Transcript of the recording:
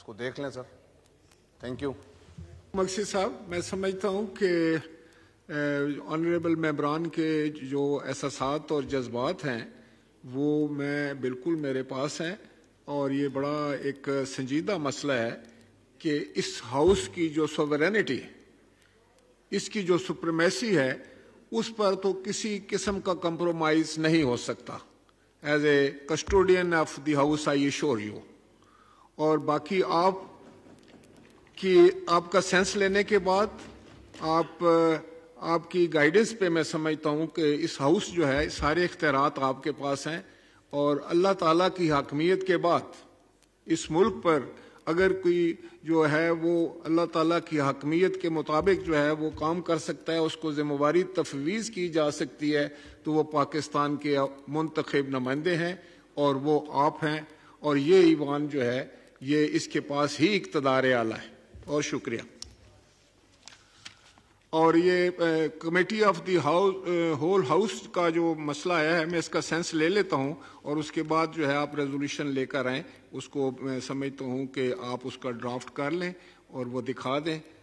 उसको देख लें सर थैंक यू मक्सी साहब मैं समझता हूँ कि ऑनरेबल मेबरान के जो एहसास और जज्बात हैं वो मैं बिल्कुल मेरे पास हैं और ये बड़ा एक संजीदा मसला है कि इस हाउस की जो सॉवरेनिटी इसकी जो सुप्रमेसी है उस पर तो किसी किस्म का कंप्रोमाइज़ नहीं हो सकता as a custodian of the house I assure you और बाकी आप कि आपका सेंस लेने के बाद आप आपकी गाइडेंस पे मैं समझता हूँ कि इस हाउस जो है सारे इख्तरात आपके पास हैं और अल्लाह ताला की हाकमियत के बाद इस मुल्क पर अगर कोई जो है वो अल्लाह ताला की हकमियत के मुताबिक जो है वो काम कर सकता है उसको जिम्मेवारी तफवीज़ की जा सकती है तो वो पाकिस्तान के मुंतखब नुमाइंदे हैं और वो आप हैं और ये ईवान जो है ये इसके पास ही इकतदार आला है और शुक्रिया और ये committee of the house whole house का जो मसला आया है मैं इसका सेंस ले लेता हूँ और उसके बाद जो है आप रेजोल्यूशन लेकर आए उसको मैं समझता हूँ कि आप उसका ड्राफ्ट कर लें और वो दिखा दें